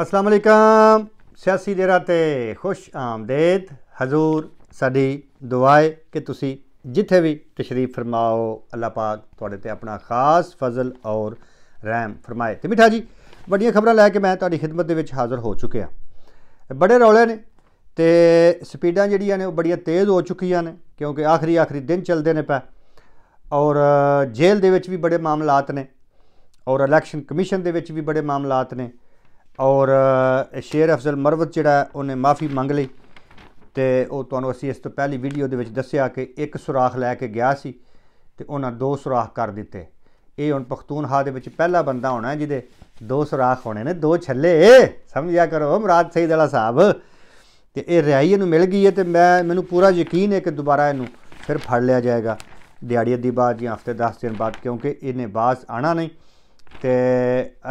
ਅਸਲਾਮ ਅਲੈਕਮ ਸਿਆਸੀ ਡੇਰਾ ਤੇ ਖੁਸ਼ ਆਮਦੇਦ ਹਜ਼ੂਰ ਸਾਡੀ ਦੁਆਏ ਕਿ ਤੁਸੀਂ ਜਿੱਥੇ ਵੀ ਤਸ਼ਰੀਫ ਫਰਮਾਓ ਅੱਲਾਹ ਪਾਕ ਤੁਹਾਡੇ ਤੇ ਆਪਣਾ ਖਾਸ ਫਜ਼ਲ ਔਰ ਰਹਿਮ ਫਰਮਾਏ ਤੇ ਮਿੱਠਾ ਜੀ ਵੱਡੀਆਂ ਖਬਰਾਂ ਲੈ ਕੇ ਮੈਂ ਤੁਹਾਡੀ ਖidmat ਦੇ ਵਿੱਚ ਹਾਜ਼ਰ ਹੋ ਚੁੱਕਿਆ ਬੜੇ ਰੌਲੇ ਨੇ ਤੇ ਸਪੀਡਾਂ ਜਿਹੜੀਆਂ ਨੇ ਉਹ ਬੜੀਆਂ ਤੇਜ਼ ਹੋ ਚੁੱਕੀਆਂ ਨੇ ਕਿਉਂਕਿ ਆਖਰੀ ਆਖਰੀ ਦਿਨ ਚੱਲਦੇ ਨੇ ਪੈ ਔਰ ਜੇਲ੍ਹ ਦੇ ਵਿੱਚ ਵੀ ਬੜੇ ਮਾਮਲਾਤ ਨੇ ਔਰ ਇਲੈਕਸ਼ਨ ਕਮਿਸ਼ਨ ਦੇ ਵਿੱਚ ਵੀ ਬੜੇ ਮਾਮਲਾਤ ਨੇ ਔਰ ਸ਼ੇਰ ਅਫਜ਼ਲ ਮਰਵਤ ਜਿਹੜਾ ਉਹਨੇ ਮਾਫੀ ਮੰਗ ਲਈ ਤੇ ਉਹ ਤੁਹਾਨੂੰ ਅਸੀਂ ਇਸ ਤੋਂ ਪਹਿਲੀ ਵੀਡੀਓ ਦੇ ਵਿੱਚ ਦੱਸਿਆ ਕਿ ਇੱਕ ਸੁਰਾਖ ਲੈ ਕੇ ਗਿਆ ਸੀ ਤੇ ਉਹਨਾਂ ਦੋ ਸੁਰਾਖ ਕਰ ਦਿੱਤੇ ਇਹ ਹੁਣ ਪਖਤੂਨਹਾ ਦੇ ਵਿੱਚ ਪਹਿਲਾ ਬੰਦਾ ਹੋਣਾ ਜਿਹਦੇ ਦੋ ਸੁਰਾਖ ਹੋਣੇ ਨੇ ਦੋ ਛੱਲੇ ਸਮਝਿਆ ਕਰੋ ਮਰਾਦ ਸਈਦ ਵਾਲਾ ਸਾਹਿਬ ਤੇ ਇਹ ਰਿਹਾਈ ਇਹਨੂੰ ਮਿਲ ਗਈ ਹੈ ਤੇ ਮੈਂ ਮੈਨੂੰ ਪੂਰਾ ਯਕੀਨ ਹੈ ਕਿ ਦੁਬਾਰਾ ਇਹਨੂੰ ਫਿਰ ਫੜ ਲਿਆ ਜਾਏਗਾ ਦਿਹਾੜੀ ਦੀ ਬਾਅਦ ਜਾਂ ਹਫਤੇ 10 ਦਿਨ ਬਾਅਦ ਕਿਉਂਕਿ ਇਹਨੇ ਬਾਸ ਆਣਾ ਨਹੀਂ ਤੇ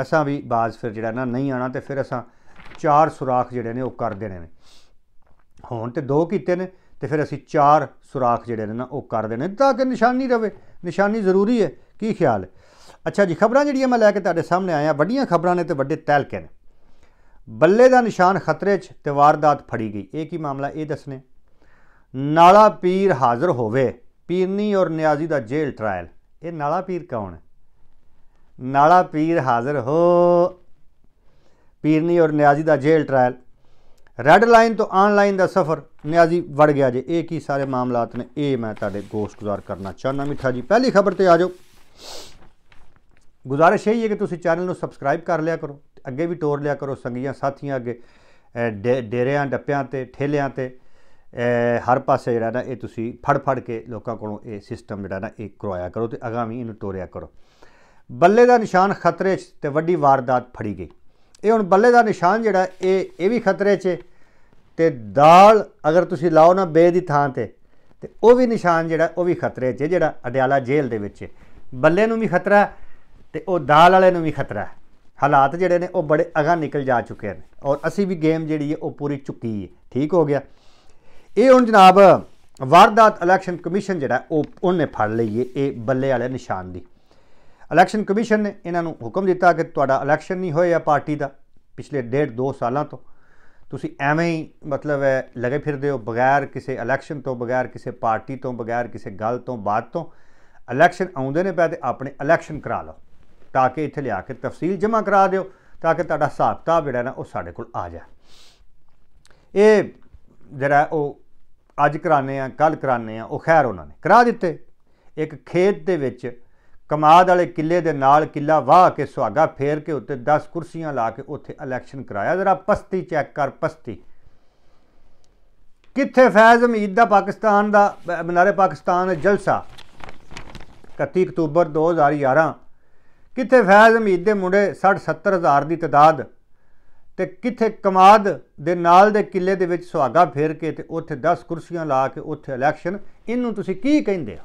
ਅਸਾਂ ਵੀ ਬਾਜ਼ ਫਿਰ ਜਿਹੜਾ ਨਾ ਨਹੀਂ ਆਣਾ ਤੇ ਫਿਰ ਅਸਾਂ ਚਾਰ ਸੁਰਾਖ ਜਿਹੜੇ ਨੇ ਉਹ ਕਰ ਦੇਣੇ ਨੇ ਹੁਣ ਤੇ ਦੋ ਕੀਤੇ ਨੇ ਤੇ ਫਿਰ ਅਸੀਂ ਚਾਰ ਸੁਰਾਖ ਜਿਹੜੇ ਨੇ ਨਾ ਉਹ ਕਰ ਦੇਣੇ ਤਾਂ ਕਿ ਨਿਸ਼ਾਨੀ ਰਵੇ ਨਿਸ਼ਾਨੀ ਜ਼ਰੂਰੀ ਹੈ ਕੀ ਖਿਆਲ ਹੈ ਅੱਛਾ ਜੀ ਖਬਰਾਂ ਜਿਹੜੀਆਂ ਮੈਂ ਲੈ ਕੇ ਤੁਹਾਡੇ ਸਾਹਮਣੇ ਆਇਆ ਵੱਡੀਆਂ ਖਬਰਾਂ ਨੇ ਤੇ ਵੱਡੇ ਤਹਿਲਕੇ ਨੇ ਬੱਲੇ ਦਾ ਨਿਸ਼ਾਨ ਖਤਰੇ 'ਚ ਤੇ ਵਾਰਦਾਤ ਫੜੀ ਗਈ ਇਹ ਕੀ ਮਾਮਲਾ ਇਹ ਦੱਸਨੇ ਨਾਲਾ ਪੀਰ ਹਾਜ਼ਰ ਹੋਵੇ ਪੀਰਨੀ ਔਰ ਨਿਆਜ਼ੀ ਦਾ ਜੇਲ੍ਹ ਟ੍ਰਾਇਲ ਇਹ ਨਾਲਾ ਪੀਰ ਕੌਣ ਹੈ ਨਾਲਾ ਪੀਰ ਹਾਜ਼ਰ ਹੋ ਪੀਰਨੀ ਔਰ ਨਿਆਜ਼ੀ ਦਾ ਜੇਲ ਟ੍ਰਾਇਲ ਰੈੱਡ ਲਾਈਨ ਤੋਂ ਆਨਲਾਈਨ ਦਾ ਸਫ਼ਰ ਨਿਆਜ਼ੀ ਵੜ ਗਿਆ ਜੇ ਇਹ ਕੀ ਸਾਰੇ ਮਾਮਲਾਤ ਨੇ ਇਹ ਮੈਂ ਤੁਹਾਡੇ ਗੋਸ਼ਟ ਗੁਜ਼ਾਰ ਕਰਨਾ ਚਾਹਨਾ ਮਿੱਠਾ ਜੀ ਪਹਿਲੀ ਖਬਰ ਤੇ ਆ ਜਾਓ ਗੁਜ਼ਾਰਿਸ਼ ਇਹ ਹੈ ਕਿ ਤੁਸੀਂ ਚੈਨਲ ਨੂੰ ਸਬਸਕ੍ਰਾਈਬ ਕਰ ਲਿਆ ਕਰੋ ਅੱਗੇ ਵੀ ਟੋਰ ਲਿਆ ਕਰੋ ਸੰਗੀਆਂ ਸਾਥੀਆਂ ਅੱਗੇ ਡੇਰਿਆਂ ਡੱਪਿਆਂ ਤੇ ਠੇਲਿਆਂ ਤੇ ਹਰ ਪਾਸੇ ਜਿਹੜਾ ਨਾ ਇਹ ਤੁਸੀਂ ਫੜ ਫੜ ਕੇ ਲੋਕਾਂ ਕੋਲੋਂ ਇਹ ਸਿਸਟਮ ਜਿਹੜਾ ਨਾ ਇਹ ਕਰਵਾਇਆ ਕਰੋ ਤੇ ਵੀ ਇਹਨੂੰ ਟੋਰਿਆ ਕਰੋ ਬੱਲੇ ਦਾ ਨਿਸ਼ਾਨ ਖਤਰੇ 'ਚ ਤੇ ਵੱਡੀ ਵਾਰਦਾਤ ਫੜੀ ਗਈ ਇਹ ਹੁਣ ਬੱਲੇ ਦਾ ਨਿਸ਼ਾਨ ਜਿਹੜਾ ਇਹ ਇਹ ਵੀ ਖਤਰੇ 'ਚ ਤੇ ਦਾਲ ਅਗਰ ਤੁਸੀਂ ਲਾਓ ਨਾ ਬੇ ਦੀ ਥਾਂ ਤੇ ਤੇ ਉਹ ਵੀ ਨਿਸ਼ਾਨ ਜਿਹੜਾ ਉਹ ਵੀ ਖਤਰੇ 'ਚ ਜਿਹੜਾ ਅਡਿਆਲਾ ਜੇਲ੍ਹ ਦੇ ਵਿੱਚ ਬੱਲੇ ਨੂੰ ਵੀ ਖਤਰਾ ਤੇ ਉਹ ਦਾਲ ਵਾਲੇ ਨੂੰ ਵੀ ਖਤਰਾ ਹਾਲਾਤ ਜਿਹੜੇ ਨੇ ਉਹ ਬੜੇ ਅਗਾ ਨਿਕਲ ਜਾ ਚੁੱਕੇ ਨੇ ਔਰ ਅਸੀਂ ਵੀ ਗੇਮ ਜਿਹੜੀ ਹੈ ਉਹ ਪੂਰੀ ਚੁੱਕੀ ਹੈ ਠੀਕ ਹੋ ਗਿਆ ਇਹ ਹੁਣ ਜਨਾਬ ਵਾਰਦਾਤ ਇਲੈਕਸ਼ਨ ਕਮਿਸ਼ਨ ਜਿਹੜਾ ਉਹ ਉਹਨੇ ਫੜ ਲਈ ਇਹ ਬੱਲੇ ਵਾਲੇ ਨਿਸ਼ਾਨ ਦੀ ਇਲੈਕਸ਼ਨ ਕਮਿਸ਼ਨ ਨੇ ਇਹਨਾਂ ਨੂੰ ਹੁਕਮ ਦਿੱਤਾ ਕਿ ਤੁਹਾਡਾ ਇਲੈਕਸ਼ਨ ਨਹੀਂ ਹੋਇਆ ਪਾਰਟੀ ਦਾ ਪਿਛਲੇ ਡੇਢ 2 ਸਾਲਾਂ ਤੋਂ ਤੁਸੀਂ ਐਵੇਂ ਹੀ ਮਤਲਬ ਹੈ ਲਗੇ ਫਿਰਦੇ ਹੋ ਬਗੈਰ ਕਿਸੇ ਇਲੈਕਸ਼ਨ ਤੋਂ ਬਗੈਰ ਕਿਸੇ ਪਾਰਟੀ ਤੋਂ ਬਗੈਰ ਕਿਸੇ ਗੱਲ ਤੋਂ ਬਾਤ ਤੋਂ ਇਲੈਕਸ਼ਨ ਆਉਂਦੇ ਨੇ ਪਹਿਲੇ ਆਪਣੇ ਇਲੈਕਸ਼ਨ ਕਰਾ ਲਓ ਤਾਂ ਕਿ ਇੱਥੇ ਲਿਆ ਕੇ ਤਫਸੀਲ ਜਮ੍ਹਾਂ ਕਰਾ ਦਿਓ ਤਾਂ ਕਿ ਤੁਹਾਡਾ ਹਿਸਾਬ ਤਾਂ ਜਿਹੜਾ ਨਾ ਉਹ ਸਾਡੇ ਕੋਲ ਆ ਜਾ ਇਹ ਜਿਹੜਾ ਉਹ ਅੱਜ ਕਰਾਣੇ ਆ ਕੱਲ ਕਰਾਣੇ ਆ ਉਹ ਖੈਰ ਉਹਨਾਂ ਨੇ ਕਰਾ ਦਿੱਤੇ ਇੱਕ ਖੇਤ ਦੇ ਵਿੱਚ ਕਮਾਦ ਵਾਲੇ ਕਿਲੇ ਦੇ ਨਾਲ ਕਿਲਾ ਵਾਹ ਕੇ ਸੁਹਾਗਾ ਫੇਰ ਕੇ ਉੱਤੇ 10 ਕੁਰਸੀਆਂ ਲਾ ਕੇ ਉੱਥੇ ਇਲੈਕਸ਼ਨ ਕਰਾਇਆ ਜ਼ਰਾ ਪਸਤੀ ਚੈੱਕ ਕਰ ਪਸਤੀ ਕਿੱਥੇ ਫੈਜ਼ ਅਮੀਦ ਦਾ ਪਾਕਿਸਤਾਨ ਦਾ ਬਨਾਰੇ ਪਾਕਿਸਤਾਨ ਜਲਸਾ 31 ਅਕਤੂਬਰ 2011 ਕਿੱਥੇ ਫੈਜ਼ ਅਮੀਦ ਦੇ ਮੁੰਡੇ 60 70000 ਦੀ ਤਦਾਦ ਤੇ ਕਿੱਥੇ ਕਮਾਦ ਦੇ ਨਾਲ ਦੇ ਕਿਲੇ ਦੇ ਵਿੱਚ ਸੁਹਾਗਾ ਫੇਰ ਕੇ ਤੇ ਉੱਥੇ 10 ਕੁਰਸੀਆਂ ਲਾ ਕੇ ਉੱਥੇ ਇਲੈਕਸ਼ਨ ਇਹਨੂੰ ਤੁਸੀਂ ਕੀ ਕਹਿੰਦੇ ਹੋ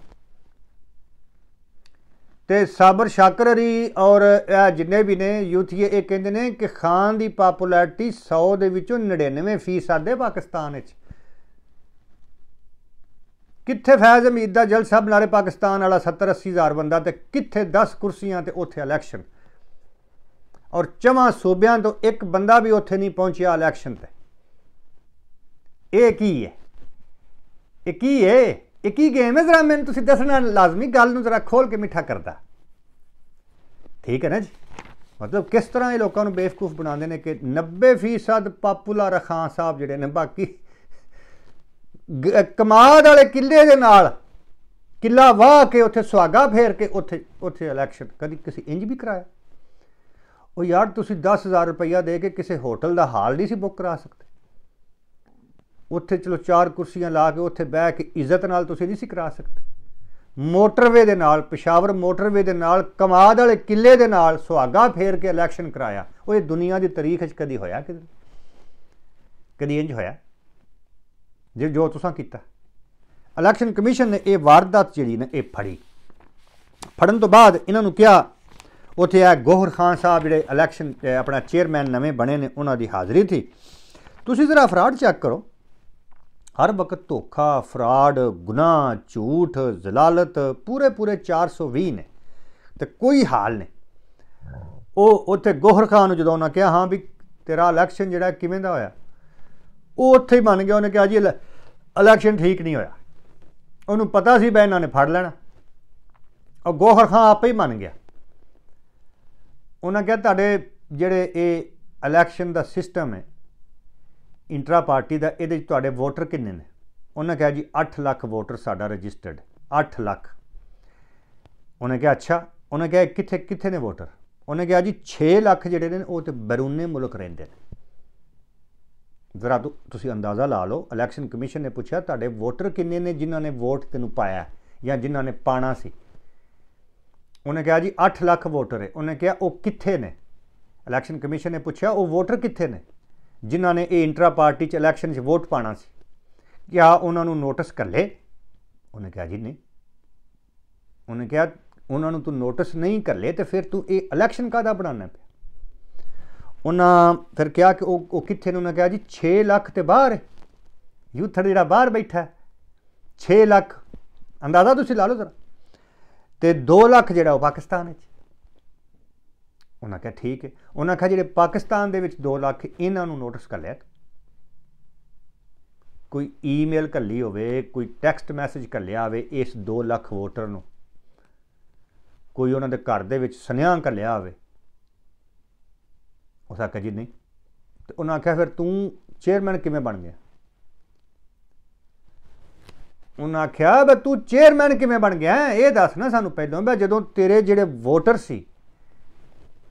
ਤੇ ਸਾਬਰ ਸ਼ਾਕਰਰੀ ਔਰ ਇਹ ਜਿੰਨੇ ਵੀ ਨੇ ਯੂਥੀਏ ਇਹ ਕਹਿੰਦੇ ਨੇ ਕਿ ਖਾਨ ਦੀ ਪਪੂਲੈਰਿਟੀ 100 ਦੇ ਵਿੱਚੋਂ 99% ਦੇ ਪਾਕਿਸਤਾਨ ਵਿੱਚ ਕਿੱਥੇ ਫੈਜ਼ ਅਮੀਦ ਦਾ ਜਲਸਾ ਬਣਾਰੇ ਪਾਕਿਸਤਾਨ ਵਾਲਾ 70 80000 ਬੰਦਾ ਤੇ ਕਿੱਥੇ 10 ਕੁਰਸੀਆਂ ਤੇ ਉੱਥੇ ਇਲੈਕਸ਼ਨ ਔਰ ਚਮਾ ਸੂਬਿਆਂ ਤੋਂ ਇੱਕ ਬੰਦਾ ਵੀ ਉੱਥੇ ਨਹੀਂ ਪਹੁੰਚਿਆ ਇਲੈਕਸ਼ਨ ਤੇ ਇਹ ਕੀ ਹੈ ਇਹ ਕੀ ਹੈ ਇਹ ਕੀ ਗੇਮ ਹੈ ਜ਼ਰਾ ਮੈਨੂੰ ਤੁਸੀਂ ਦੱਸਣਾ ਲਾਜ਼ਮੀ ਗੱਲ ਨੂੰ ਜ਼ਰਾ ਖੋਲ ਕੇ ਮਿੱਠਾ ਕਰਦਾ ਠੀਕ ਹੈ ਨਾ ਜੀ ਮਤਲਬ ਕਿਸ ਤਰ੍ਹਾਂ ਇਹ ਲੋਕਾਂ ਨੂੰ ਬੇਵਕੂਫ ਬਣਾਉਂਦੇ ਨੇ ਕਿ 90% ਪਾਪੂਲਰ ਖਾਨ ਸਾਹਿਬ ਜਿਹੜੇ ਨੇ ਬਾਕੀ ਕਮਾਦ ਵਾਲੇ ਕਿੱਲੇ ਦੇ ਨਾਲ ਕਿੱਲਾ ਵਾਹ ਕੇ ਉੱਥੇ ਸੁਹਾਗਾ ਫੇਰ ਕੇ ਉੱਥੇ ਉੱਥੇ ਇਲੈਕਸ਼ਨ ਕਦੀ ਕਿਸੇ ਇੰਜ ਵੀ ਕਰਾਇਆ ਉਹ ਯਾਰ ਤੁਸੀਂ 10000 ਰੁਪਇਆ ਦੇ ਕੇ ਕਿਸੇ ਹੋਟਲ ਦਾ ਹਾਲ ਨਹੀਂ ਸੀ ਬੁੱਕ ਕਰਾ ਸਕਦੇ ਉੱਥੇ ਚਲੋ ਚਾਰ ਕੁਰਸੀਆਂ ਲਾ ਕੇ ਉੱਥੇ ਬਹਿ ਕੇ ਇੱਜ਼ਤ ਨਾਲ ਤੁਸੀਂ ਨਹੀਂ ਸੀ ਕਰਾ ਸਕਦੇ ਮੋਟਰਵੇ ਦੇ ਨਾਲ ਪਸ਼ਾਵਰ ਮੋਟਰਵੇ ਦੇ ਨਾਲ ਕਮਾਦ ਵਾਲੇ ਕਿਲੇ ਦੇ ਨਾਲ ਸੁਹਾਗਾ ਫੇਰ ਕੇ ਇਲੈਕਸ਼ਨ ਕਰਾਇਆ ਉਹ ਇਹ ਦੁਨੀਆ ਦੀ ਤਾਰੀਖ 'ਚ ਕਦੀ ਹੋਇਆ ਕਿ ਕਦੀ ਇੰਜ ਹੋਇਆ ਜੇ ਜੋ ਤੁਸੀਂ ਕੀਤਾ ਇਲੈਕਸ਼ਨ ਕਮਿਸ਼ਨ ਨੇ ਇਹ ਵਾਰਦਾਤ ਜਿਹੜੀ ਨੇ ਇਹ ਫੜੀ ਫੜਨ ਤੋਂ ਬਾਅਦ ਇਹਨਾਂ ਨੂੰ ਕਿਹਾ ਉੱਥੇ ਆ ਗੋਹਰ ਖਾਨ ਸਾਹਿਬ ਜਿਹੜੇ ਇਲੈਕਸ਼ਨ ਆਪਣਾ ਚੇਅਰਮੈਨ ਨਵੇਂ ਬਣੇ ਨੇ ਉਹਨਾਂ ਦੀ ਹਾਜ਼ਰੀ ਸੀ ਤੁਸੀਂ ਜ਼ਰਾ ਫਰਾਡ ਚੈੱਕ ਕਰੋ ਹਰ ਵਕਤ ਧੋਖਾ ਫਰਾਡ ਗੁਨਾਹ ਝੂਠ ਜ਼ਲਾਲਤ ਪੂਰੇ ਪੂਰੇ 420 ਨੇ ਤੇ ਕੋਈ ਹਾਲ ਨਹੀਂ ਉਹ ਉੱਥੇ ਗੋਹਰ ਖਾਨ ਨੂੰ ਜਦੋਂ ਉਹਨਾਂ ਕਿਹਾ ਹਾਂ ਵੀ ਤੇਰਾ ਇਲੈਕਸ਼ਨ ਜਿਹੜਾ ਕਿਵੇਂ ਦਾ ਹੋਇਆ ਉਹ ਉੱਥੇ ਹੀ ਮੰਨ ਗਿਆ ਉਹਨੇ ਕਿਹਾ ਜੀ ਇਲੈਕਸ਼ਨ ਠੀਕ ਨਹੀਂ ਹੋਇਆ ਉਹਨੂੰ ਪਤਾ ਸੀ ਬੈ ਇਹਨਾਂ ਨੇ ਫੜ ਲੈਣਾ ਉਹ ਗੋਹਰ ਖਾਨ ਆਪੇ ਹੀ ਮੰਨ ਗਿਆ ਉਹਨਾਂ ਕਿਹਾ ਤੁਹਾਡੇ ਜਿਹੜੇ ਇਹ ਇਲੈਕਸ਼ਨ ਦਾ ਸਿਸਟਮ ਹੈ ਇੰਟਰਾ ਪਾਰਟੀ ਦਾ ਇਹਦੇ ਵਿੱਚ ਤੁਹਾਡੇ ਵੋਟਰ ਕਿੰਨੇ ਨੇ ਉਹਨਾਂ ਕਿਹਾ ਜੀ 8 ਲੱਖ ਵੋਟਰ ਸਾਡਾ ਰਜਿਸਟਰਡ 8 ਲੱਖ ਉਹਨੇ ਕਿਹਾ ਅੱਛਾ ਉਹਨੇ ਕਿਹਾ ਕਿੱਥੇ ਕਿੱਥੇ ਨੇ ਵੋਟਰ ਉਹਨੇ ਕਿਹਾ ਜੀ 6 ਲੱਖ ਜਿਹੜੇ ਨੇ ਉਹ ਤੇ ਬਰੂਨੇ ਮੁਲਕ ਰਹਿੰਦੇ ਨੇ ਜ਼ਰਾ ਤੁਸੀਂ ਅੰਦਾਜ਼ਾ ਲਾ ਲਓ ਇਲੈਕਸ਼ਨ ਕਮਿਸ਼ਨ ਨੇ ਪੁੱਛਿਆ ਤੁਹਾਡੇ ਵੋਟਰ ਕਿੰਨੇ ਨੇ ਜਿਨ੍ਹਾਂ ਨੇ ਵੋਟ ਤੈਨੂੰ ਪਾਇਆ ਜਾਂ ਜਿਨ੍ਹਾਂ ਨੇ ਪਾਣਾ ਸੀ ਉਹਨੇ ਕਿਹਾ ਜੀ 8 ਲੱਖ ਵੋਟਰ ਹੈ ਉਹਨੇ ਕਿਹਾ ਉਹ ਕਿੱਥੇ ਨੇ ਇਲੈਕਸ਼ਨ ਕਮਿਸ਼ਨ ਨੇ ਪੁੱਛਿਆ ਉਹ ਵੋਟਰ ਕਿੱਥੇ ਨੇ ਜਿਨ੍ਹਾਂ ਨੇ ਇਹ ਇੰਟਰਾ ਪਾਰਟੀ ਚ ਇਲੈਕਸ਼ਨ 'ਚ ਵੋਟ ਪਾਣਾ ਸੀ ਕਿਹਾ ਉਹਨਾਂ ਨੂੰ ਨੋਟਿਸ ਲੈ ਉਹਨੇ ਕਿਹਾ ਜੀ ਨਹੀਂ ਉਹਨੇ ਕਿਹਾ ਉਹਨਾਂ ਨੂੰ ਤੂੰ ਨੋਟਿਸ ਨਹੀਂ ਲੈ ਤੇ ਫਿਰ ਤੂੰ ਇਹ ਇਲੈਕਸ਼ਨ ਕਾਦਾ ਬਣਾਣਾ ਪਿਆ ਉਹਨਾਂ ਫਿਰ ਕਿਹਾ ਕਿ ਉਹ ਉਹ ਕਿੱਥੇ ਨੂੰ ਉਹਨਾਂ ਕਿਹਾ ਜੀ 6 ਲੱਖ ਤੇ ਬਾਹਰ ਯੂਥੜ ਜਿਹੜਾ ਬਾਹਰ ਬੈਠਾ 6 ਲੱਖ ਅੰਦਾਜ਼ਾ ਤੁਸੀਂ ਲਾ ਲਓ ਜ਼ਰਾ ਤੇ 2 ਲੱਖ ਜਿਹੜਾ ਉਹ ਪਾਕਿਸਤਾਨ ਵਿੱਚ ਉਹਨਾਂ ਕਹੇ ਠੀਕ ਹੈ ਉਹਨਾਂ ਕਹੇ ਜਿਹੜੇ ਪਾਕਿਸਤਾਨ ਦੇ ਵਿੱਚ 2 ਲੱਖ ਇਹਨਾਂ ਨੂੰ ਨੋਟਿਸ ਕਰ ਲਿਆ ਕੋਈ ਈਮੇਲ ਕੱਲੀ ਹੋਵੇ ਕੋਈ ਟੈਕਸਟ ਮੈਸੇਜ ਕੱਲਿਆ ਹੋਵੇ ਇਸ 2 ਲੱਖ ਵੋਟਰ ਨੂੰ ਕੋਈ ਉਹਨਾਂ ਦੇ ਘਰ ਦੇ ਵਿੱਚ ਸੁਨੇਹਾ ਕੱਲਿਆ ਹੋਵੇ ਉਸ ਆਖਿਆ ਜੀ ਨਹੀਂ ਤੇ ਉਹਨਾਂ ਕਹੇ ਫਿਰ ਤੂੰ ਚੇਅਰਮੈਨ ਕਿਵੇਂ ਬਣ ਗਿਆ ਉਹਨਾਂ ਆਖਿਆ ਬਈ ਤੂੰ ਚੇਅਰਮੈਨ ਕਿਵੇਂ ਬਣ ਗਿਆ ਇਹ ਦੱਸ ਨਾ ਸਾਨੂੰ ਪਹਿਲਾਂ ਬਈ ਜਦੋਂ ਤੇਰੇ ਜਿਹੜੇ ਵੋਟਰ ਸੀ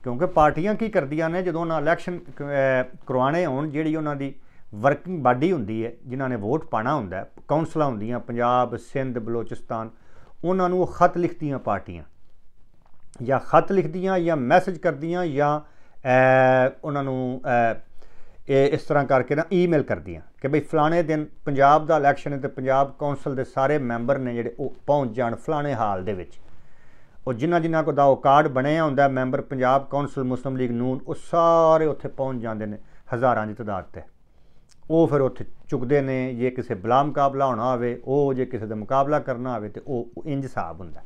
ਕਿਉਂਕਿ ਪਾਰਟੀਆਂ ਕੀ ਕਰਦੀਆਂ ਨੇ ਜਦੋਂ ਉਹਨਾਂ ਇਲੈਕਸ਼ਨ ਕਰਵਾਣੇ ਹੋਣ ਜਿਹੜੀ ਉਹਨਾਂ ਦੀ ਵਰਕਿੰਗ ਬਾਡੀ ਹੁੰਦੀ ਹੈ ਜਿਨ੍ਹਾਂ ਨੇ ਵੋਟ ਪਾਣਾ ਹੁੰਦਾ ਕਾਉਂਸਲਾਂ ਹੁੰਦੀਆਂ ਪੰਜਾਬ ਸਿੰਧ ਬਲੋਚਿਸਤਾਨ ਉਹਨਾਂ ਨੂੰ ਉਹ ਖਤ ਲਿਖਦੀਆਂ ਪਾਰਟੀਆਂ ਜਾਂ ਖਤ ਲਿਖਦੀਆਂ ਜਾਂ ਮੈਸੇਜ ਕਰਦੀਆਂ ਜਾਂ ਉਹਨਾਂ ਨੂੰ ਇਸ ਤਰ੍ਹਾਂ ਕਰਕੇ ਨਾ ਈਮੇਲ ਕਰਦੀਆਂ ਕਿ ਭਈ ਫਲਾਣੇ ਦਿਨ ਪੰਜਾਬ ਦਾ ਇਲੈਕਸ਼ਨ ਹੈ ਤੇ ਪੰਜਾਬ ਕਾਉਂਸਲ ਦੇ ਸਾਰੇ ਮੈਂਬਰ ਨੇ ਜਿਹੜੇ ਉਹ ਪਹੁੰਚ ਜਾਣ ਫਲਾਣੇ ਹਾਲ ਦੇ ਵਿੱਚ ਉਹ ਜਿਨ੍ਹਾਂ ਜਿਨ੍ਹਾਂ ਕੋ ਦਾ ਕਾਰਡ ਬਣਿਆ ਹੁੰਦਾ ਮੈਂਬਰ ਪੰਜਾਬ ਕੌਂਸਲ ਮੁਸਲਮ ਲੀਗ ਨੂਨ ਉਹ ਸਾਰੇ ਉੱਥੇ ਪਹੁੰਚ ਜਾਂਦੇ ਨੇ ਹਜ਼ਾਰਾਂ ਦੀ ਤਦਾਦ ਤੇ ਉਹ ਫਿਰ ਉੱਥੇ ਚੁੱਕਦੇ ਨੇ ਜੇ ਕਿਸੇ ਬਲਾ ਮੁਕਾਬਲਾ ਹੋਣਾ ਹੋਵੇ ਉਹ ਜੇ ਕਿਸੇ ਦਾ ਮੁਕਾਬਲਾ ਕਰਨਾ ਹੋਵੇ ਤੇ ਉਹ ਇੰਜ ਹਿਸਾਬ ਹੁੰਦਾ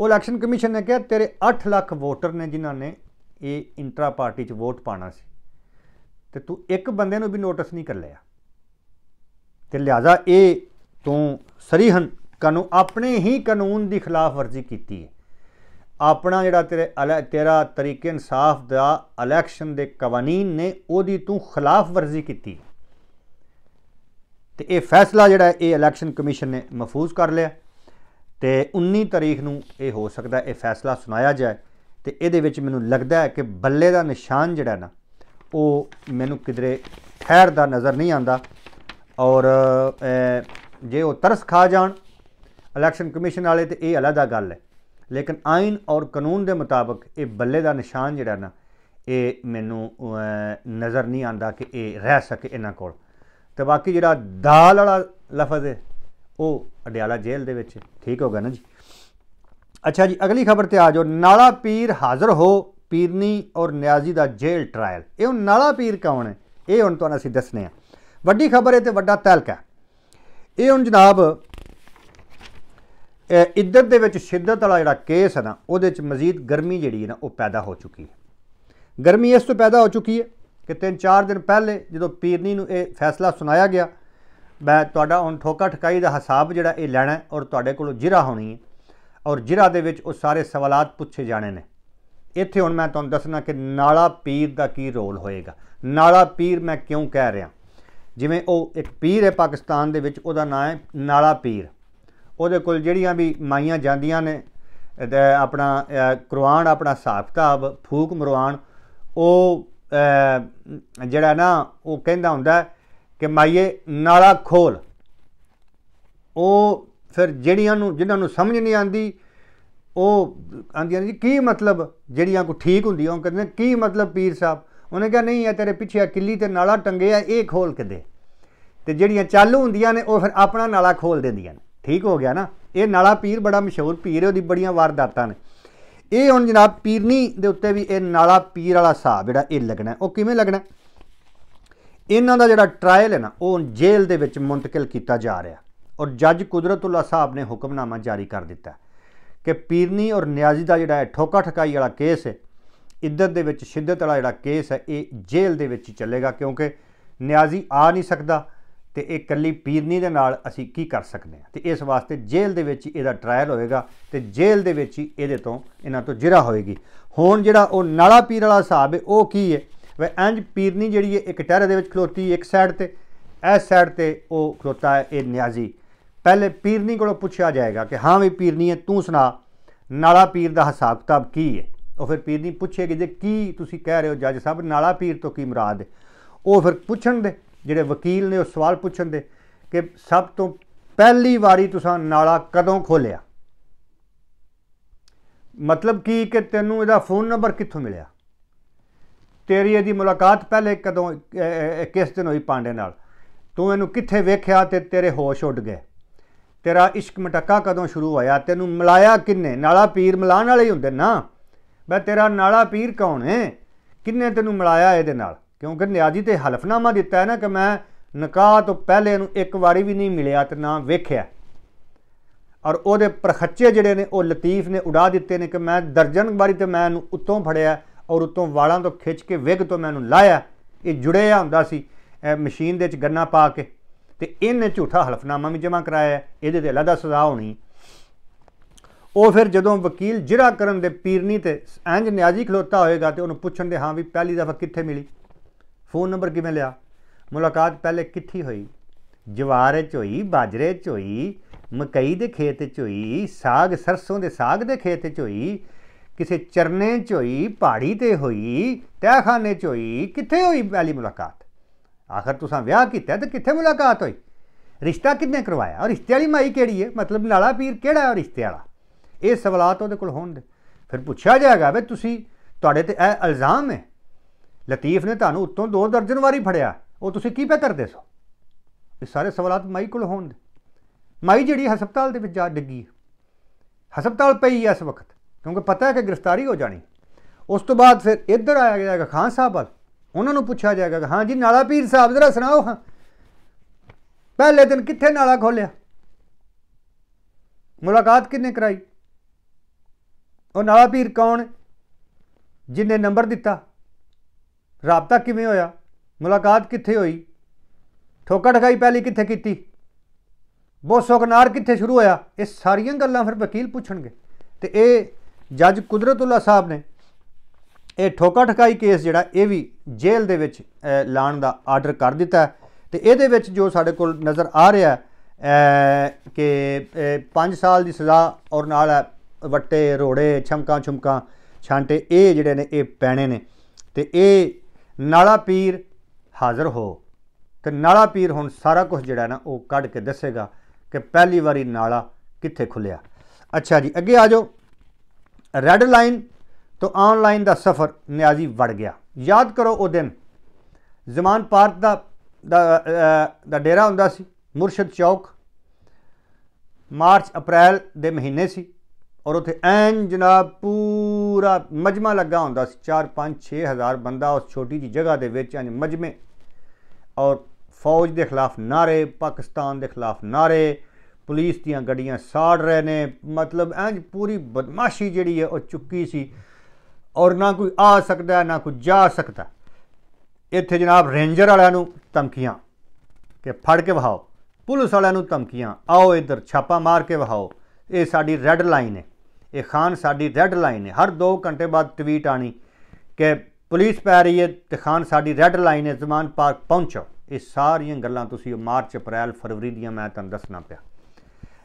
ਉਹ ਇਲੈਕਸ਼ਨ ਕਮਿਸ਼ਨ ਨੇ ਕਿਹਾ ਤੇਰੇ 8 ਲੱਖ ਵੋਟਰ ਨੇ ਜਿਨ੍ਹਾਂ ਨੇ ਇਹ ਇੰਟਰਾ ਪਾਰਟੀ 'ਚ ਵੋਟ ਪਾਣਾ ਸੀ ਤੇ ਤੂੰ ਇੱਕ ਬੰਦੇ ਨੂੰ ਵੀ ਨੋਟਿਸ ਨਹੀਂ ਕਰ ਲਿਆ ਤੇ ਲਿਆਜ਼ਾ ਇਹ ਤੂੰ ਸਰੀਹਨ ਕਾਨੂੰ ਆਪਣੇ ਹੀ ਕਾਨੂੰਨ ਦੀ ਖਿਲਾਫ ਵਰਜ਼ੀ ਕੀਤੀ ਹੈ ਆਪਣਾ ਜਿਹੜਾ ਤੇਰੇ ਤੇਰਾ ਤਰੀਕੇ ਇਨਸਾਫ ਦਾ ਇਲੈਕਸ਼ਨ ਦੇ ਕਾਨੂੰਨ ਨੇ ਉਹਦੀ ਤੂੰ ਖਿਲਾਫ ਵਰਜ਼ੀ ਕੀਤੀ ਤੇ ਇਹ ਫੈਸਲਾ ਜਿਹੜਾ ਇਹ ਇਲੈਕਸ਼ਨ ਕਮਿਸ਼ਨ ਨੇ ਮਹਫੂਜ਼ ਕਰ ਲਿਆ ਤੇ 19 ਤਾਰੀਖ ਨੂੰ ਇਹ ਹੋ ਸਕਦਾ ਇਹ ਫੈਸਲਾ ਸੁਣਾਇਆ ਜਾਏ ਤੇ ਇਹਦੇ ਵਿੱਚ ਮੈਨੂੰ ਲੱਗਦਾ ਹੈ ਕਿ ਬੱਲੇ ਦਾ ਨਿਸ਼ਾਨ ਜਿਹੜਾ ਨਾ ਉਹ ਮੈਨੂੰ ਕਿਧਰੇ ਠਹਿਰਦਾ ਨਜ਼ਰ ਨਹੀਂ ਆਂਦਾ ਔਰ ਜੇ ਉਹ ਤਰਸ ਖਾ ਜਾਣ ਇਲੈਕਸ਼ਨ ਕਮਿਸ਼ਨ ਵਾਲੇ ਤੇ ਇਹ ਅਲੱਗ ਗੱਲ ਹੈ ਲੇਕਿਨ ਆਇਨ ਔਰ ਕਾਨੂੰਨ ਦੇ ਮੁਤਾਬਕ ਇਹ ਬੱਲੇ ਦਾ ਨਿਸ਼ਾਨ ਜਿਹੜਾ ਨਾ ਇਹ ਮੈਨੂੰ ਨਜ਼ਰ ਨਹੀਂ ਆਂਦਾ ਕਿ ਇਹ ਰਹਿ ਸਕੇ ਇਹਨਾਂ ਕੋਲ ਤੇ ਬਾਕੀ ਜਿਹੜਾ ਦਾਲ ਵਾਲਾ ਲਫ਼ਜ਼ ਹੈ ਉਹ ਅਡਿਆਲਾ ਜੇਲ੍ਹ ਦੇ ਵਿੱਚ ਠੀਕ ਹੋ ਗਿਆ ਨਾ ਜੀ ਅੱਛਾ ਜੀ ਅਗਲੀ ਖਬਰ ਤੇ ਆ ਜਾਓ ਨਾਲਾ ਪੀਰ ਹਾਜ਼ਰ ਹੋ ਪੀਰਨੀ ਔਰ ਨਿਆਜ਼ੀ ਦਾ ਜੇਲ੍ਹ ਟ੍ਰਾਇਲ ਇਹ ਹੁਣ ਨਾਲਾ ਪੀਰ ਕੌਣ ਹੈ ਇਹ ਹੁਣ ਤੁਹਾਨੂੰ ਅਸੀਂ ਦੱਸਨੇ ਆ ਵੱਡੀ ਖਬਰ ਹੈ ਤੇ ਵੱਡਾ ਤਲਕਾ ਇਹ ਹੁਣ ਜਨਾਬ ਇੱਧਰ ਦੇ ਵਿੱਚ ਸ਼ਿੱਦਤ ਵਾਲਾ ਜਿਹੜਾ ਕੇਸ ਹੈ ਨਾ ਉਹਦੇ ਵਿੱਚ ਮਜ਼ੀਦ ਗਰਮੀ ਜਿਹੜੀ ਹੈ ਨਾ ਉਹ ਪੈਦਾ ਹੋ ਚੁੱਕੀ ਹੈ ਗਰਮੀ ਇਸ ਤੋਂ ਪੈਦਾ ਹੋ ਚੁੱਕੀ ਹੈ ਕਿ ਤਿੰਨ ਚਾਰ ਦਿਨ ਪਹਿਲੇ ਜਦੋਂ ਪੀਰਨੀ ਨੂੰ ਇਹ ਫੈਸਲਾ ਸੁਣਾਇਆ ਗਿਆ ਮੈਂ ਤੁਹਾਡਾ ਹੁਣ ਠੋਕਾ ਠਕਾਈ ਦਾ ਹਿਸਾਬ ਜਿਹੜਾ ਇਹ ਲੈਣਾ ਔਰ ਤੁਹਾਡੇ ਕੋਲੋਂ ਜਿਰਾ ਹੋਣੀ ਹੈ ਔਰ ਜਿਰਾ ਦੇ ਵਿੱਚ ਉਹ ਸਾਰੇ ਸਵਾਲਾਤ ਪੁੱਛੇ ਜਾਣੇ ਨੇ ਇੱਥੇ ਹੁਣ ਮੈਂ ਤੁਹਾਨੂੰ ਦੱਸਣਾ ਕਿ ਨਾਲਾ ਪੀਰ ਦਾ ਕੀ ਰੋਲ ਹੋਏਗਾ ਨਾਲਾ ਪੀਰ ਮੈਂ ਕਿਉਂ ਕਹਿ ਰਿਹਾ ਜਿਵੇਂ ਉਹ ਇੱਕ ਪੀਰ ਹੈ ਪਾਕਿਸਤਾਨ ਦੇ ਵਿੱਚ ਉਹਦਾ ਨਾਮ ਹੈ ਨਾਲਾ ਪੀਰ ਉਹਦੇ ਕੋਲ ਜਿਹੜੀਆਂ ਵੀ ਮਾਈਆਂ ਜਾਂਦੀਆਂ ਨੇ ਆਪਣਾ ਕੁਰਾਨ ਆਪਣਾ ਸਾਫਤਾ ਫੂਕ ਮਰਵਾਨ ਉਹ ਜਿਹੜਾ ਨਾ ਉਹ ਕਹਿੰਦਾ ਹੁੰਦਾ ਕਿ ਮਾਈਏ ਨਾਲਾ ਖੋਲ ਉਹ ਫਿਰ ਜਿਹੜੀਆਂ ਨੂੰ ਜਿਨ੍ਹਾਂ ਨੂੰ ਸਮਝ ਨਹੀਂ ਆਂਦੀ ਉਹ ਆਂਦੀਆਂ ਜੀ ਕੀ ਮਤਲਬ ਜਿਹੜੀਆਂ ਕੋ ਠੀਕ ਹੁੰਦੀਆਂ ਉਹ ਕਹਿੰਦੇ ਕੀ ਮਤਲਬ ਪੀਰ ਸਾਹਿਬ ਉਹਨੇ ਕਿਹਾ ਨਹੀਂ ਆ ਤੇਰੇ ਪਿੱਛੇ ਕਿੱਲੀ ਤੇ ਨਾਲਾ ਟੰਗੇ ਆ ਇਹ ਖੋਲ ਕੇ ਦੇ ਤੇ ਜਿਹੜੀਆਂ ਚਾਲੂ ਹੁੰਦੀਆਂ ਨੇ ਉਹ ਫਿਰ ਆਪਣਾ ਨਾਲਾ ਖੋਲ ਦਿੰਦੀਆਂ ਨੇ ਠੀਕ ਹੋ ਗਿਆ ਨਾ ਇਹ ਨਾਲਾ ਪੀਰ ਬੜਾ ਮਸ਼ਹੂਰ ਪੀਰ ਹੈ ਉਹਦੀ ਬੜੀਆਂ ਵਾਰਦਾਤਾਂ ਨੇ ਇਹ ਹੁਣ ਜਨਾਬ ਪੀਰਨੀ ਦੇ ਉੱਤੇ ਵੀ ਇਹ ਨਾਲਾ ਪੀਰ ਵਾਲਾ ਸਾਹ ਜਿਹੜਾ ਇਹ ਲੱਗਣਾ ਉਹ ਕਿਵੇਂ ਲੱਗਣਾ ਇਹਨਾਂ ਦਾ ਜਿਹੜਾ ਟ੍ਰਾਇਲ ਹੈ ਨਾ ਉਹ ਜੇਲ੍ਹ ਦੇ ਵਿੱਚ ਮੁੰਤਕਿਲ ਕੀਤਾ ਜਾ ਰਿਹਾ ਔਰ ਜੱਜ ਕੁਦਰਤੁੱਲਾ ਸਾਹਿਬ ਨੇ ਹੁਕਮਨਾਮਾ ਜਾਰੀ ਕਰ ਦਿੱਤਾ ਕਿ ਪੀਰਨੀ ਔਰ ਨਿਆਜ਼ੀ ਦਾ ਜਿਹੜਾ ਠੋਕਾ ਠਕਾਈ ਵਾਲਾ ਕੇਸ ਹੈ ਇੱਧਰ ਦੇ ਵਿੱਚ ਸ਼ਿੱਦਤ ਵਾਲਾ ਜਿਹੜਾ ਕੇਸ ਹੈ ਇਹ ਜੇਲ੍ਹ ਦੇ ਵਿੱਚ ਚੱਲੇਗਾ ਕਿਉਂਕਿ ਨਿਆਜ਼ੀ ਆ ਨਹੀਂ ਸਕਦਾ ਤੇ ਇਹ ਕੱਲੀ ਪੀਰਨੀ ਦੇ ਨਾਲ ਅਸੀਂ ਕੀ ਕਰ ਸਕਦੇ ਹਾਂ ਤੇ ਇਸ ਵਾਸਤੇ ਜੇਲ੍ਹ ਦੇ ਵਿੱਚ ਇਹਦਾ ਟ੍ਰਾਇਲ ਹੋਏਗਾ ਤੇ ਜੇਲ੍ਹ ਦੇ ਵਿੱਚ ਹੀ ਇਹਦੇ ਤੋਂ ਇਹਨਾਂ ਤੋਂ ਜਿਰਾ ਹੋਏਗੀ ਹੁਣ ਜਿਹੜਾ ਉਹ ਨਾਲਾ ਪੀਰ ਵਾਲਾ ਹਿਸਾਬ ਹੈ ਉਹ ਕੀ ਹੈ ਵੇ ਇੰਜ ਪੀਰਨੀ ਜਿਹੜੀ ਹੈ ਇੱਕ ਟਹਿਰੇ ਦੇ ਵਿੱਚ ਖਲੋਤੀ ਇੱਕ ਸਾਈਡ ਤੇ ਇਸ ਸਾਈਡ ਤੇ ਉਹ ਖਲੋਤਾ ਹੈ ਇਹ ਨਿਆਜ਼ੀ ਪਹਿਲੇ ਪੀਰਨੀ ਕੋਲੋਂ ਪੁੱਛਿਆ ਜਾਏਗਾ ਕਿ ਹਾਂ ਵੀ ਪੀਰਨੀ ਹੈ ਤੂੰ ਸੁਣਾ ਨਾਲਾ ਪੀਰ ਦਾ ਹਿਸਾਬ ਕਿਤਾਬ ਕੀ ਹੈ ਉਹ ਫਿਰ ਪੀਰਨੀ ਪੁੱਛੇਗੀ ਜੇ ਕੀ ਤੁਸੀਂ ਕਹਿ ਰਹੇ ਹੋ ਜੱਜ ਸਾਹਿਬ ਨਾਲਾ ਪੀਰ ਤੋਂ ਕੀ ਮੁਰਾਦ ਹੈ ਉਹ ਫਿਰ ਪੁੱਛਣ ਦੇ ਜਿਹੜੇ ਵਕੀਲ ਨੇ ਉਹ ਸਵਾਲ ਪੁੱਛਣ ਦੇ ਕਿ ਸਭ ਤੋਂ ਪਹਿਲੀ ਵਾਰੀ ਤੁਸੀਂ ਨਾਲਾ ਕਦੋਂ ਖੋਲਿਆ ਮਤਲਬ ਕੀ ਕਿ ਤੈਨੂੰ ਇਹਦਾ ਫੋਨ ਨੰਬਰ ਕਿੱਥੋਂ ਮਿਲਿਆ ਤੇਰੀ ਇਹਦੀ ਮੁਲਾਕਾਤ ਪਹਿਲੇ ਕਦੋਂ ਕਿਸ ਦਿਨ ਹੋਈ ਪਾਂਡੇ ਨਾਲ ਤੂੰ ਇਹਨੂੰ ਕਿੱਥੇ ਵੇਖਿਆ ਤੇ ਤੇਰੇ ਹੋਸ਼ ਉੱਡ ਗਏ ਤੇਰਾ ਇਸ਼ਕ ਮਟਕਾ ਕਦੋਂ ਸ਼ੁਰੂ ਹੋਇਆ ਤੈਨੂੰ ਮਿਲਾਇਆ ਕਿੰਨੇ ਨਾਲਾ ਪੀਰ ਮਿਲਾਣ ਵਾਲੇ ਹੁੰਦੇ ਨਾ ਬਈ ਤੇਰਾ ਨਾਲਾ ਪੀਰ ਕੌਣ ਹੈ ਕਿੰਨੇ ਤੈਨੂੰ ਮਿਲਾਇਆ ਇਹਦੇ ਨਾਲ ਕਿਉਂਕਿ ਨਿਆਜੀ ਤੇ ਹਲਫਨਾਮਾ ਦਿੱਤਾ ਹੈ ਨਾ ਕਿ ਮੈਂ ਨਿਕਾਹ ਤੋਂ ਪਹਿਲੇ ਨੂੰ ਇੱਕ ਵਾਰੀ ਵੀ ਨਹੀਂ ਮਿਲਿਆ ਤੇ ਨਾ ਵੇਖਿਆ ਔਰ ਉਹਦੇ ਪ੍ਰਖੱਚੇ ਜਿਹੜੇ ਨੇ ਉਹ ਲਤੀਫ ਨੇ ਉਡਾ ਦਿੱਤੇ ਨੇ ਕਿ ਮੈਂ ਦਰਜਨ ਵਾਰੀ ਤੇ ਮੈਂ ਇਹਨੂੰ ਉੱਤੋਂ ਫੜਿਆ ਔਰ ਉੱਤੋਂ ਵਾਲਾਂ ਤੋਂ ਖਿੱਚ ਕੇ ਵਿਗ ਤੋਂ ਮੈਨੂੰ ਲਾਇਆ ਇਹ ਜੁੜਿਆ ਹੁੰਦਾ ਸੀ ਮਸ਼ੀਨ ਦੇ ਵਿੱਚ ਗੰਨਾ ਪਾ ਕੇ ਤੇ ਇਹਨੇ ਝੂਠਾ ਹਲਫਨਾਮਾ ਵੀ ਜਮ੍ਹਾਂ ਕਰਾਇਆ ਇਹਦੇ ਤੇ ਅਲੱਗਾ ਸਜ਼ਾ ਹੋਣੀ ਉਹ ਫਿਰ ਜਦੋਂ ਵਕੀਲ ਜਿਹੜਾ ਕਰਨ ਦੇ ਪੀਰਨੀ ਤੇ ਇੰਜ ਨਿਆਜੀ ਖਲੋਤਾ ਹੋਏਗਾ ਤੇ ਉਹਨੂੰ ਪੁੱਛਣ ਦੇ ਹਾਂ ਵੀ ਪਹਿਲੀ ਦਫਾ ਕਿੱਥੇ ਮਿਲੀ ਫੋਨ ਨੰਬਰ ਕਿਵੇਂ ਲਿਆ ਮੁਲਾਕਾਤ ਪਹਿਲੇ ਕਿੱਥੀ ਹੋਈ ਜਵਾਰ ਚ ਹੋਈ ਬਾਜਰੇ ਚ ਹੋਈ ਮਕਈ ਦੇ ਖੇਤ ਚ ਹੋਈ ਸਾਗ ਸਰਸੋਂ ਦੇ ਸਾਗ ਦੇ ਖੇਤ ਚ ਹੋਈ ਕਿਸੇ ਚਰਨੇ ਚ ਹੋਈ ਪਹਾੜੀ ਤੇ ਹੋਈ ਤਹਿਖਾਨੇ ਚ ਹੋਈ ਕਿੱਥੇ ਹੋਈ ਪਹਿਲੀ ਮੁਲਾਕਾਤ ਆਖਰ ਤੁਸੀਂ ਵਿਆਹ ਕੀਤਾ ਤੇ ਕਿੱਥੇ ਮੁਲਾਕਾਤ ਹੋਈ ਰਿਸ਼ਤਾ ਕਿੰਨੇ ਕਰਵਾਇਆ ਔਰ ਰਿਸ਼ਤੇ ਵਾਲੀ ਮਾਈ ਕਿਹੜੀ ਹੈ ਮਤਲਬ ਨਾਲਾ ਪੀਰ ਕਿਹੜਾ ਹੈ ਰਿਸ਼ਤੇ ਵਾਲਾ ਇਹ ਸਵਾਲਾਤ ਉਹਦੇ ਕੋਲ ਹੋਣ ਫਿਰ ਪੁੱਛਿਆ ਜਾਏਗਾ ਵੀ ਤੁਸੀਂ ਤੁਹਾਡੇ ਤੇ ਇਹ ਇਲਜ਼ਾਮ ਹੈ ਲਤੀਫ ਨੇ ਤੁਹਾਨੂੰ ਉੱਤੋਂ ਦੋ ਦਰਜਨ ਵਾਰੀ ਫੜਿਆ ਉਹ ਤੁਸੀਂ ਕੀ ਪੈ ਕਰਦੇ ਸੋ ਇਹ ਸਾਰੇ ਸਵਾਲਾਂ ਮਾਈ ਕੋਲ ਹੋਣ ਦੇ ਮਾਈ ਜਿਹੜੀ ਹਸਪਤਾਲ ਦੇ ਵਿੱਚ ਜਾ ਡਿੱਗੀ ਹਸਪਤਾਲ ਪਈ ਇਸ ਵਕਤ ਕਿਉਂਕਿ ਪਤਾ ਹੈ ਕਿ ਗ੍ਰਿਫਤਾਰੀ ਹੋ ਜਾਣੀ ਉਸ ਤੋਂ ਬਾਅਦ ਫਿਰ ਇੱਧਰ ਆਇਆ ਜਾਏਗਾ ਖਾਨ ਸਾਹਿਬ ਵੱਲ ਉਹਨਾਂ ਨੂੰ ਪੁੱਛਿਆ ਜਾਏਗਾ ਕਿ ਹਾਂ ਜੀ ਨਾਲਾ ਪੀਰ ਸਾਹਿਬ ਜਰਾ ਸੁਣਾਓ ਹਾਂ ਪਹਿਲੇ ਦਿਨ ਕਿੱਥੇ ਨਾਲਾ ਖੋਲਿਆ ਮੁਲਾਕਾਤ ਕਿੰਨੇ ਕਰਾਈ ਉਹ ਨਾਲਾ ਪੀਰ ਕੌਣ ਜਿਨੇ ਨੰਬਰ ਦਿੱਤਾ ਰਾਬਤਾ ਕਿਵੇਂ ਹੋਇਆ ਮੁਲਾਕਾਤ ਕਿੱਥੇ ਹੋਈ ਠੋਕਾ ਠਗਾਈ ਪਹਿਲੀ ਕਿੱਥੇ ਕੀਤੀ ਬੋਸੋਗਨਾਰ ਕਿੱਥੇ ਸ਼ੁਰੂ ਹੋਇਆ ਇਹ ਸਾਰੀਆਂ ਗੱਲਾਂ ਫਿਰ ਵਕੀਲ ਪੁੱਛਣਗੇ ਤੇ ਇਹ ਜੱਜ ਕੁਦਰਤੁੱਲਾ ਸਾਹਿਬ ਨੇ ਇਹ ਠੋਕਾ ਠਕਾਈ ਕੇਸ ਜਿਹੜਾ ਇਹ ਵੀ ਜੇਲ੍ਹ ਦੇ ਵਿੱਚ ਲਾਣ ਦਾ ਆਰਡਰ ਕਰ ਦਿੱਤਾ ਤੇ ਇਹਦੇ ਵਿੱਚ ਜੋ ਸਾਡੇ ਕੋਲ ਨਜ਼ਰ ਆ ਰਿਹਾ ਕਿ 5 ਸਾਲ ਦੀ ਸਜ਼ਾ ਔਰ ਨਾਲ ਵੱਟੇ ਰੋੜੇ ਛਮਕਾਂ ਛਮਕਾਂ ਛਾਂਟੇ ਇਹ ਜਿਹੜੇ ਨੇ ਇਹ ਪੈਣੇ ਨੇ ਤੇ ਇਹ ਨਾਲਾ ਪੀਰ ਹਾਜ਼ਰ ਹੋ ਤੇ ਨਾਲਾ ਪੀਰ ਹੁਣ ਸਾਰਾ ਕੁਝ ਜਿਹੜਾ ਨਾ ਉਹ ਕੱਢ ਕੇ ਦੱਸੇਗਾ ਕਿ ਪਹਿਲੀ ਵਾਰੀ ਨਾਲਾ ਕਿੱਥੇ ਖੁੱਲਿਆ ਅੱਛਾ ਜੀ ਅੱਗੇ ਆ ਜਾਓ ਰੈੱਡ ਲਾਈਨ ਤੋਂ ਆਨਲਾਈਨ ਦਾ ਸਫ਼ਰ ਨਿਆਜ਼ੀ ਵੜ ਗਿਆ ਯਾਦ ਕਰੋ ਉਹ ਦਿਨ ਜ਼ਮਾਨ ਪਾਰਕ ਦਾ ਦਾ ਡੇਰਾ ਹੁੰਦਾ ਸੀ ਮੁਰਸ਼ਦ ਚੌਕ ਮਾਰਚ ਅਪ੍ਰੈਲ ਦੇ ਮਹੀਨੇ ਸੀ ਔਰ ਉਥੇ ਐਨ ਜਨਾਬ ਪੂਰਾ ਮਜਮਾ ਲੱਗਾ ਹੁੰਦਾ ਸੀ 4 5 6000 ਬੰਦਾ ਉਸ ਛੋਟੀ ਜੀ ਜਗ੍ਹਾ ਦੇ ਵਿੱਚ ਐਨ ਮਜਮੇ ਔਰ ਫੌਜ ਦੇ ਖਿਲਾਫ ਨਾਰੇ ਪਾਕਿਸਤਾਨ ਦੇ ਖਿਲਾਫ ਨਾਰੇ ਪੁਲਿਸ ਦੀਆਂ ਗੱਡੀਆਂ ਸਾੜ ਰਹੇ ਨੇ ਮਤਲਬ ਐਂ ਪੂਰੀ ਬਦਮਾਸ਼ੀ ਜਿਹੜੀ ਹੈ ਉਹ ਚੁੱਕੀ ਸੀ ਔਰ ਨਾ ਕੋਈ ਆ ਸਕਦਾ ਨਾ ਕੋਈ ਜਾ ਸਕਦਾ ਇੱਥੇ ਜਨਾਬ ਰੇਂਜਰ ਵਾਲਿਆਂ ਨੂੰ ਧਮਕੀਆਂ ਕਿ ਫੜ ਕੇ ਵਹਾਓ ਪੁਲਿਸ ਵਾਲਿਆਂ ਨੂੰ ਧਮਕੀਆਂ ਆਓ ਇੱਧਰ ਛਾਪਾ ਮਾਰ ਕੇ ਵਹਾਓ ਇਹ ਸਾਡੀ ਰੈੱਡ ਲਾਈਨ ਹੈ ਇਹ ਖਾਨ ਸਾਡੀ ਰੈੱਡ ਲਾਈਨ ਹੈ ਹਰ 2 ਘੰਟੇ ਬਾਅਦ ਟਵੀਟ ਆਣੀ ਕਿ ਪੁਲਿਸ ਪੈ ਰਹੀ ਹੈ ਤੇ ਖਾਨ ਸਾਡੀ ਰੈੱਡ ਲਾਈਨ ਹੈ ਜ਼ਮਾਨ ਪਾਰਕ ਪਹੁੰਚੋ ਇਹ ਸਾਰੀਆਂ ਗੱਲਾਂ ਤੁਸੀਂ ਮਾਰਚ ਅਪ੍ਰੈਲ ਫਰਵਰੀ ਦੀਆਂ ਮੈਂ ਤੁਹਾਨੂੰ ਦੱਸਣਾ ਪਿਆ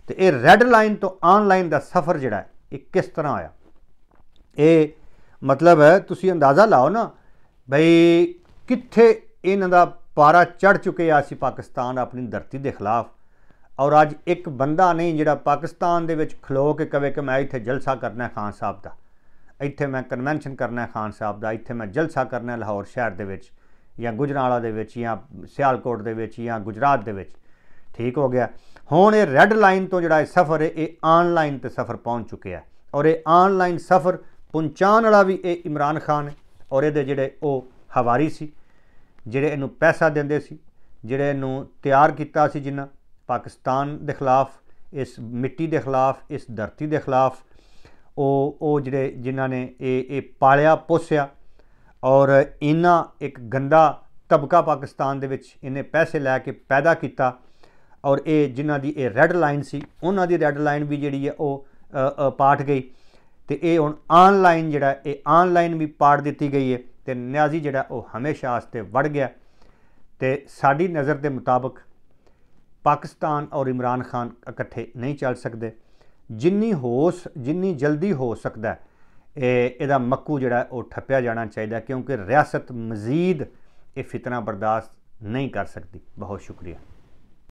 ਤੇ ਇਹ ਰੈੱਡ ਲਾਈਨ ਤੋਂ ਆਨਲਾਈਨ ਦਾ ਸਫ਼ਰ ਜਿਹੜਾ ਹੈ ਇਹ ਕਿਸ ਤਰ੍ਹਾਂ ਆਇਆ ਇਹ ਮਤਲਬ ਹੈ ਤੁਸੀਂ ਅੰਦਾਜ਼ਾ ਲਾਓ ਨਾ ਭਈ ਕਿੱਥੇ ਇਹਨਾਂ ਦਾ ਪਾਰਾ ਚੜ ਚੁੱਕੇ ਆ ਸੀ ਪਾਕਿਸਤਾਨ ਆਪਣੀ ਧਰਤੀ ਦੇ ਖਿਲਾਫ ਔਰ ਅੱਜ ਇੱਕ ਬੰਦਾ ਨਹੀਂ ਜਿਹੜਾ ਪਾਕਿਸਤਾਨ ਦੇ ਵਿੱਚ ਖਲੋ ਕੇ ਕਵੇ ਕਿ ਮੈਂ ਇੱਥੇ ਜਲਸਾ ਕਰਨਾ ਖਾਨ ਸਾਹਿਬ ਦਾ ਇੱਥੇ ਮੈਂ ਕਨਵੈਨਸ਼ਨ ਕਰਨਾ ਖਾਨ ਸਾਹਿਬ ਦਾ ਇੱਥੇ ਮੈਂ ਜਲਸਾ ਕਰਨਾ ਲਾਹੌਰ ਸ਼ਹਿਰ ਦੇ ਵਿੱਚ ਜਾਂ ਗੁਜਰਾਲਾ ਦੇ ਵਿੱਚ ਜਾਂ ਸਿਆਲਕੋਟ ਦੇ ਵਿੱਚ ਜਾਂ ਗੁਜਰਾਤ ਦੇ ਵਿੱਚ ਠੀਕ ਹੋ ਗਿਆ ਹੁਣ ਇਹ ਰੈੱਡ ਲਾਈਨ ਤੋਂ ਜਿਹੜਾ ਇਹ ਸਫ਼ਰ ਹੈ ਇਹ ਆਨਲਾਈਨ ਤੇ ਸਫ਼ਰ ਪਹੁੰਚ ਚੁੱਕਿਆ ਔਰ ਇਹ ਆਨਲਾਈਨ ਸਫ਼ਰ ਪਹੁੰਚਾਉਣ ਵਾਲਾ ਵੀ ਇਹ ਇਮਰਾਨ ਖਾਨ ਔਰ ਇਹਦੇ ਜਿਹੜੇ ਉਹ ਹਵਾਰੀ ਸੀ ਜਿਹੜੇ ਇਹਨੂੰ ਪੈਸਾ ਦਿੰਦੇ ਸੀ ਜਿਹੜੇ ਇਹਨੂੰ ਤਿਆਰ ਕੀਤਾ ਸੀ ਜਿੰਨਾ ਪਾਕਿਸਤਾਨ ਦੇ ਖਿਲਾਫ ਇਸ ਮਿੱਟੀ ਦੇ ਖਿਲਾਫ ਇਸ ਧਰਤੀ ਦੇ ਖਿਲਾਫ ਉਹ ਉਹ ਜਿਹੜੇ ਜਿਨ੍ਹਾਂ ਨੇ ਇਹ ਇਹ ਪਾਲਿਆ ਪੋਸਿਆ ਔਰ ਇਹਨਾਂ ਇੱਕ ਗੰਦਾ ਤਬਕਾ ਪਾਕਿਸਤਾਨ ਦੇ ਵਿੱਚ ਇਹਨੇ ਪੈਸੇ ਲੈ ਕੇ ਪੈਦਾ ਕੀਤਾ ਔਰ ਇਹ ਜਿਨ੍ਹਾਂ ਦੀ ਇਹ ਰੈੱਡ ਲਾਈਨ ਸੀ ਉਹਨਾਂ ਦੀ ਰੈੱਡ ਲਾਈਨ ਵੀ ਜਿਹੜੀ ਹੈ ਉਹ ਪਾਟ ਗਈ ਤੇ ਇਹ ਹੁਣ ਆਨਲਾਈਨ ਜਿਹੜਾ ਇਹ ਆਨਲਾਈਨ ਵੀ ਪਾੜ ਦਿੱਤੀ ਗਈ ਹੈ ਤੇ ਨਿਆਜ਼ੀ ਜਿਹੜਾ ਉਹ ਹਮੇਸ਼ਾ ਆਸਤੇ ਵੜ ਗਿਆ ਤੇ ਸਾਡੀ ਨਜ਼ਰ ਦੇ ਮੁਤਾਬਕ ਪਾਕਿਸਤਾਨ ਔਰ ਇਮਰਾਨ ਖਾਨ ਇਕੱਠੇ ਨਹੀਂ ਚੱਲ ਸਕਦੇ ਜਿੰਨੀ ਹੋਸ ਜਿੰਨੀ ਜਲਦੀ ਹੋ ਸਕਦਾ ਇਹ ਇਹਦਾ ਮੱਕੂ ਜਿਹੜਾ ਉਹ ਠੱਪਿਆ ਜਾਣਾ ਚਾਹੀਦਾ ਕਿਉਂਕਿ ਰਿਆਸਤ ਮਜ਼ੀਦ ਇਹ ਫਿਤਨਾ ਬਰਦਾਸ਼ਤ ਨਹੀਂ ਕਰ ਸਕਦੀ ਬਹੁਤ ਸ਼ੁਕਰੀਆ